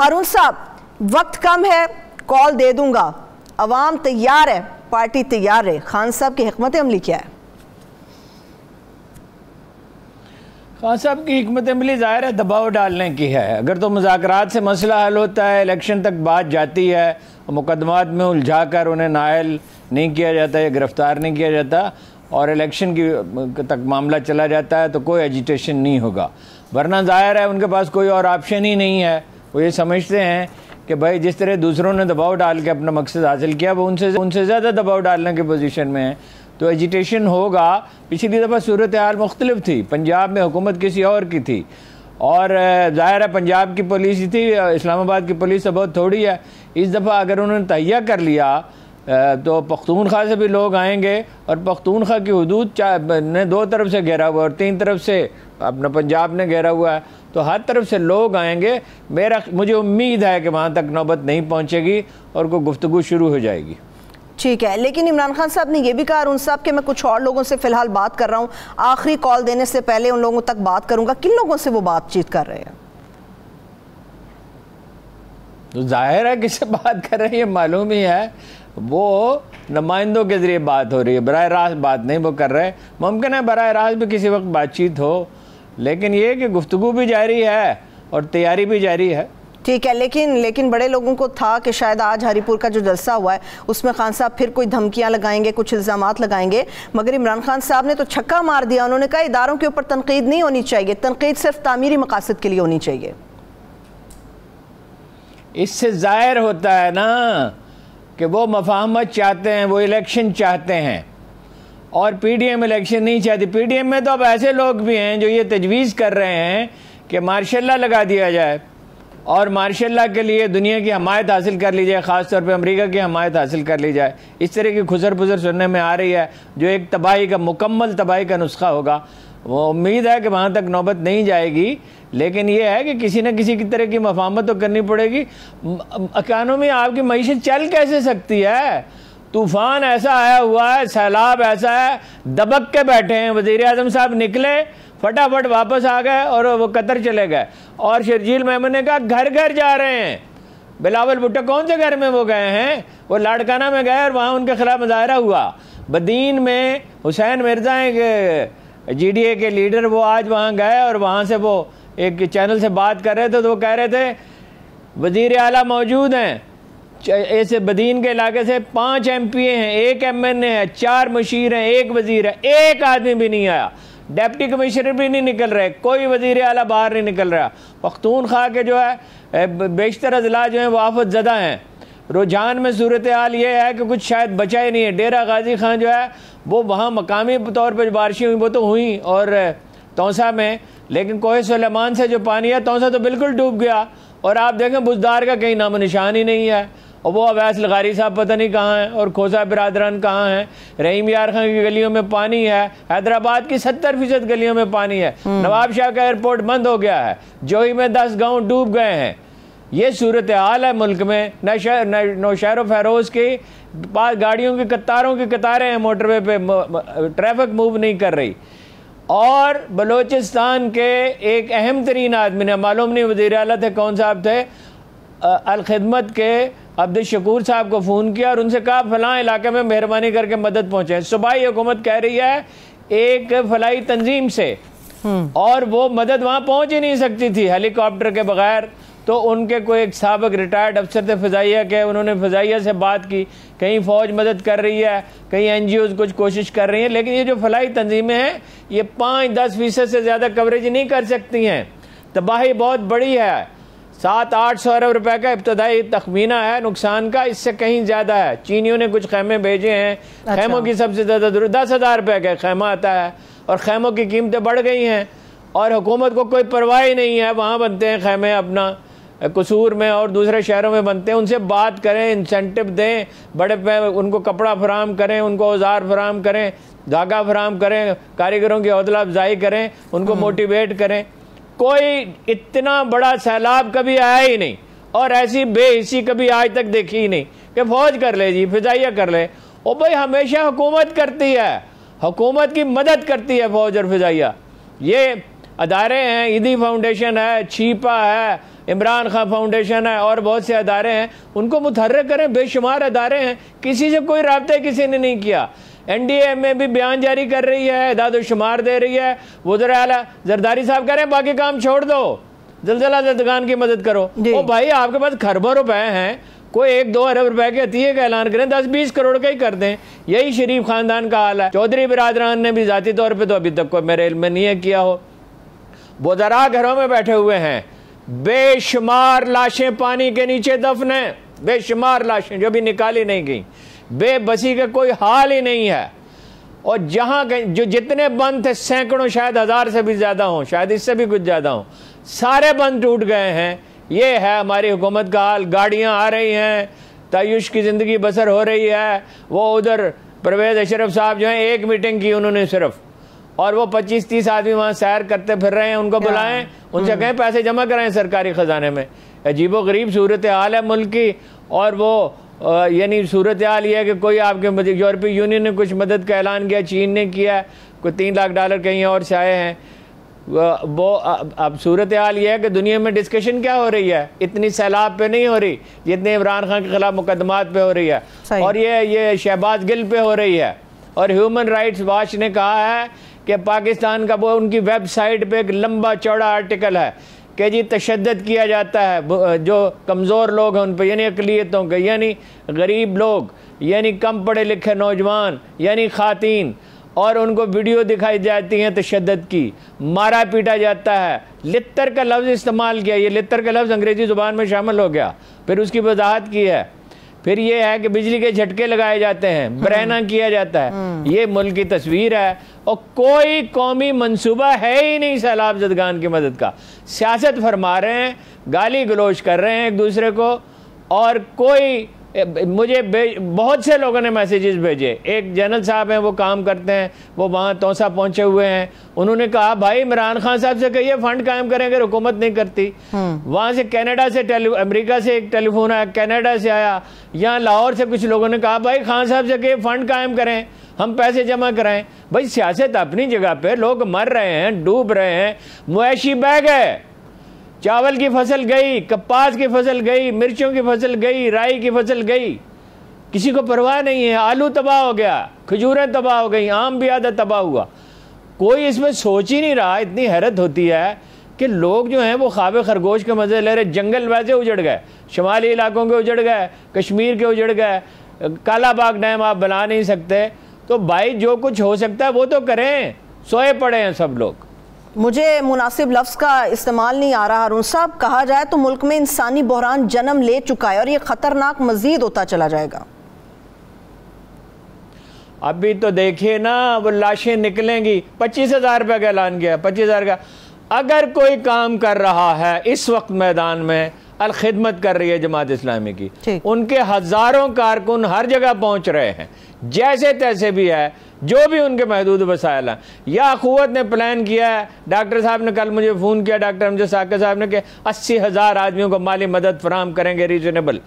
हारून साहब वक्त कम है कॉल दे दूंगा अवाम तैयार है पार्टी तैयार है खान साहब की हमत अमली क्या है खान साहब की हमत अमली ज़ाहिर है दबाव डालने की है अगर तो मुजाकर से मसला हल होता है इलेक्शन तक बात जाती है मुकदमात में उलझा कर उन्हें नायल नहीं किया जाता या गिरफ़्तार नहीं किया जाता और इलेक्शन की तक मामला चला जाता है तो कोई एजिटेशन नहीं होगा वरना ज़ाहिर है उनके पास कोई और ऑप्शन ही नहीं है वो ये समझते हैं कि भाई जिस तरह दूसरों ने दबाव डाल के अपना मकसद हासिल किया वो उनसे उनसे ज़्यादा दबाव डालने के पोजीशन में है तो एजिटेशन होगा पिछली दफ़ा सूरत हाल मुख्तलिफ थी पंजाब में हुकूमत किसी और की थी और ज़ाहिर है पंजाब की पुलिस थी इस्लामाबाद की पुलिस बहुत थोड़ी है इस दफ़ा अगर उन्होंने तहिया कर लिया तो पख्तूनख्वा से भी लोग आएंगे और पख्तूनख्वा की हदूद ने दो तरफ से घेरा हुआ और तीन तरफ से अपना पंजाब ने घेरा हुआ है तो हर तरफ से लोग आएंगे मेरा मुझे उम्मीद है कि वहाँ तक नौबत नहीं पहुँचेगी और कोई गुफ्तु शुरू हो जाएगी ठीक है लेकिन इमरान खान साहब ने यह भी कहा उन साहब कि मैं कुछ और लोगों से फ़िलहाल बात कर रहा हूँ आखिरी कॉल देने से पहले उन लोगों तक बात करूँगा किन लोगों से वो बातचीत कर रहे हैं तो जाहिर है किसे बात कर रहे हैं ये मालूम ही है वो नुमाइंदों के ज़रिए बात हो रही है बर रास्त बात नहीं वो कर रहे मुमकिन है बर रास्त भी किसी वक्त बातचीत हो लेकिन ये कि गुफ्तु भी जारी है और तैयारी भी जारी है ठीक है लेकिन लेकिन बड़े लोगों को था कि शायद आज हरिपुर का जो जलसा हुआ है उसमें खान साहब फिर कोई धमकियां लगाएंगे कुछ इल्ज़ाम लगाएंगे मगर इमरान खान साहब ने तो छक्का मार दिया उन्होंने कहा इदारों के ऊपर तनकीद नहीं होनी चाहिए तनकीद सिर्फ तामीरी मकासद के लिए होनी चाहिए इससे ज़ाहिर होता है ना कि वो मफाहमत चाहते हैं वो इलेक्शन चाहते हैं और पीडीएम इलेक्शन नहीं चाहती पीडीएम में तो अब ऐसे लोग भी हैं जो ये तजवीज़ कर रहे हैं कि मार्शाला लगा दिया जाए और मार्शल के लिए दुनिया की हमायत हासिल कर ली जाए ख़ास तौर पर अमरीका की हमायत हासिल कर ली जाए इस तरह की खुजर पुसर सुनने में आ रही है जो एक तबाही का मुकम्मल तबाही का नुस्खा होगा वो उम्मीद है कि वहाँ तक नौबत नहीं जाएगी लेकिन यह है कि किसी न किसी की तरह की मफामत तो करनी पड़ेगी में आपकी मीशत चल कैसे सकती है तूफान ऐसा आया हुआ है सैलाब ऐसा है दबक के बैठे हैं वजीर अजम साहब निकले फटाफट वापस आ गए और वो कतर चले गए और शर्जील मेमन ने कहा घर घर जा रहे हैं बिलावल भुट्टो कौन से घर में वो गए हैं वो लाड़काना में गए और वहाँ उनके खिलाफ मुजाहरा हुआ बदीन में हुसैन मिर्जा एक जी डी ए के लीडर वो आज वहाँ गए और वहाँ से वो एक चैनल से बात कर रहे थे तो वो कह रहे थे वज़ीर अला मौजूद हैं ऐसे बदीन के इलाके से पाँच एम पी ए हैं एक एम एन ए है चार मशीर हैं एक वजीर है एक आदमी भी नहीं आया डेप्टी कमिश्नर भी नहीं निकल रहे कोई वजीर अला बाहर नहीं निकल रहा पख्तून खा के जो है बेशतर अजला जो हैं वाफत आफत ज़दा हैं रुझान में सूरत हाल ये है कि कुछ शायद बचा ही नहीं है डेरा गाजी खान जो है वो वहाँ मकामी तौर पर बारिशें हुई वो तो हुई और तोसा में लेकिन कोहे सलेमान से जो पानी है तोसा तो बिल्कुल डूब गया और आप देखें बुजदार का कहीं नामो निशान ही नहीं है और वो अवैस लगारी साहब पता नहीं कहाँ हैं और खोजा बिरादरान कहाँ हैं रहीम यार खान की गलियों में पानी है हैदराबाद की सत्तर फीसद गलियों में पानी है हम्म। नवाब शाह का एयरपोर्ट बंद हो गया है जोही में दस गाँव डूब गए हैं ये सूरत हाल है मुल्क में नौशहर फहरोज के पास गाड़ियों की कतारों की कतारें हैं मोटरवे पे ट्रैफिक मूव नहीं कर रही और बलोचिस्तान के एक अहम तरीन आदमी ने मालूम नहीं वजीर अल थे कौन साहब थे अलखदमत के अब्दुल शकूर साहब को फ़ोन किया और उनसे कहा फलां इलाके में मेहरबानी करके मदद पहुँचे सूबाई हुकूमत कह रही है एक फलाई तंजीम से हम्म। और वो मदद वहाँ पहुँच ही नहीं सकती थी हेलीकॉप्टर के बगैर तो उनके कोई एक सबक रिटायर्ड अफसर थे फ़जाइया के उन्होंने फ़जाइया से बात की कहीं फ़ौज मदद कर रही है कहीं एन कुछ कोशिश कर रही हैं लेकिन ये जो फलाई तंजीमें हैं ये पाँच दस फीसद से ज़्यादा कवरेज नहीं कर सकती हैं तबाही बहुत बड़ी है सात आठ सौ अरब रुपए का इब्तदाई तखमीना है नुकसान का इससे कहीं ज़्यादा है चीनियों ने कुछ खेमे भेजे हैं अच्छा। खेमों की सबसे ज़्यादा दस हज़ार रुपये का खेमा आता है और खेमों की कीमतें बढ़ गई हैं और हुकूमत को कोई परवाह ही नहीं है वहाँ बनते हैं खेमे अपना कसूर में और दूसरे शहरों में बनते हैं उनसे बात करें इंसेंटिव दें बड़े पे उनको कपड़ा फराम करें उनको औजार फराम करें धागा फराम करें कारीगरों की हौसला अफजाई करें उनको हम्म। मोटिवेट करें कोई इतना बड़ा सैलाब कभी आया ही नहीं और ऐसी बेहिसी कभी आज तक देखी ही नहीं कि फौज कर ले जी फिजाइया कर ले ओ भाई हमेशा हुकूमत करती है हुकूमत की मदद करती है फौज और फिजाइया ये अदारे हैं ईदी फाउंडेशन है छीपा है इमरान खान फाउंडेशन है और बहुत से अदारे हैं उनको मुतहर करें बेशुमार अदारे हैं किसी से कोई रबते किसी ने नहीं किया एनडीए में भी बयान जारी कर रही है दादोशुमार शुमार दे रही है वजर अला जरदारी साहब कह रहे हैं बाकी काम छोड़ दो जलजला जदगान की मदद करो ओ भाई आपके पास खरबों रुपए हैं कोई एक दो अरब रुपए के अतीय का ऐलान करें दस बीस करोड़ का ही कर दें यही शरीफ खानदान का हाल है चौधरी बिरादरान ने भी जाती तौर पर तो अभी तक कोई मेरे इलम में नहीं है किया हो वजरा घरों में बैठे हुए हैं बेशुमार लाशें पानी के नीचे दफन है बेशुमार लाशें जो भी निकाली नहीं गई बेबसी का कोई हाल ही नहीं है और जहाँ जो जितने बंद थे सैकड़ों शायद हज़ार से भी ज़्यादा हों शायद इससे भी कुछ ज़्यादा हों सारे बंद टूट गए हैं ये है हमारी हुकूमत का हाल गाड़ियाँ आ रही हैं तयुश की ज़िंदगी बसर हो रही है वो उधर परवेज़ अशरफ साहब जो हैं एक मीटिंग की उन्होंने सिर्फ और वो पच्चीस तीस आदमी वहाँ सैर करते फिर रहे हैं उनको बुलाएं उनसे हम्म। कहें पैसे जमा कराएं सरकारी ख़जाने में अजीबो गरीब सूरत हाल है मुल्क की और वो यानी सूरत हाल यह है कि कोई आपके यूरोपीय यूनियन ने कुछ मदद का ऐलान किया चीन ने किया कोई तीन लाख डॉलर कहीं और से आए हैं वो अब सूरत हाल यह है कि दुनिया में डिस्कशन क्या हो रही है इतनी सैलाब पे नहीं हो रही जितने इमरान खान के खिलाफ मुकदमात पे हो रही है और ये ये शहबाज गिल पे हो रही है और ह्यूमन राइट्स वॉच ने कहा है कि पाकिस्तान का वो उनकी वेबसाइट पे एक लंबा चौड़ा आर्टिकल है कि जी तशद किया जाता है जो कमज़ोर लोग हैं उन पर यानी अकलीतों के यानी गरीब लोग यानी कम पढ़े लिखे नौजवान यानी ख़ातन और उनको वीडियो दिखाई जाती हैं तशद की मारा पीटा जाता है लितर का लफ्ज़ इस्तेमाल किया ये लितर का लफ्ज़ अंग्रेज़ी ज़ुबान में शामिल हो गया फिर उसकी वजाहत की है फिर ये है कि बिजली के झटके लगाए जाते हैं हम्म। बरहना किया जाता है हम्म। ये मुल्क की तस्वीर है और कोई कौमी मनसूबा है ही नहीं सैलाब जदगान की मदद का सियासत फरमा रहे हैं गाली गलोच कर रहे हैं एक दूसरे को और कोई मुझे बहुत से लोगों ने मैसेजेस भेजे एक जनरल साहब हैं वो काम करते हैं वो वहाँ तोसा पहुँचे हुए हैं उन्होंने कहा भाई इमरान खान साहब से कहिए फंड कायम करेंगे हुकूमत नहीं करती हम्म। वहाँ से कनाडा से अमेरिका से एक टेलीफोन आया कनाडा से आया यहाँ लाहौर से कुछ लोगों ने कहा भाई खान साहब से कहिए फंड कायम करें हम पैसे जमा कराएं भाई सियासत अपनी जगह पर लोग मर रहे हैं डूब रहे हैं मुशी बैग है चावल की फसल गई कपास की फसल गई मिर्चों की फसल गई राई की फसल गई किसी को परवाह नहीं है आलू तबाह हो गया खजूरें तबाह हो गई आम भी आधा तबाह हुआ कोई इसमें सोच ही नहीं रहा इतनी हैरत होती है कि लोग जो हैं वो ख्वाब खरगोश के मज़े ले रहे जंगल वैसे उजड़ गए शुमाली इलाकों के उजड़ गए कश्मीर के उजड़ गए काला बाग डैम आप बना नहीं सकते तो भाई जो कुछ हो सकता है वो तो करें सोए पड़े हैं सब लोग मुझे मुनासिब लफ्ज़ का इस्तेमाल नहीं आ रहा हरून साहब कहा जाए तो मुल्क में इंसानी बहरान जन्म ले चुका है और ये ख़तरनाक मज़ीद होता चला जाएगा अभी तो देखिए ना वो लाशें निकलेंगी पच्चीस हज़ार रुपये का ऐलान किया पच्चीस हज़ार का अगर कोई काम कर रहा है इस वक्त मैदान में अलखदमत कर रही है जमात इस्लामी की उनके हज़ारों कारकुन हर जगह पहुँच रहे हैं जैसे तैसे भी है जो भी उनके महदूद वसायल हैं या अखुवत ने प्लान किया है डॉक्टर साहब ने कल मुझे फ़ोन किया डॉक्टर अमजद साकर साहब ने कि अस्सी हज़ार आदमियों को माली मदद फराम करेंगे रीजनेबल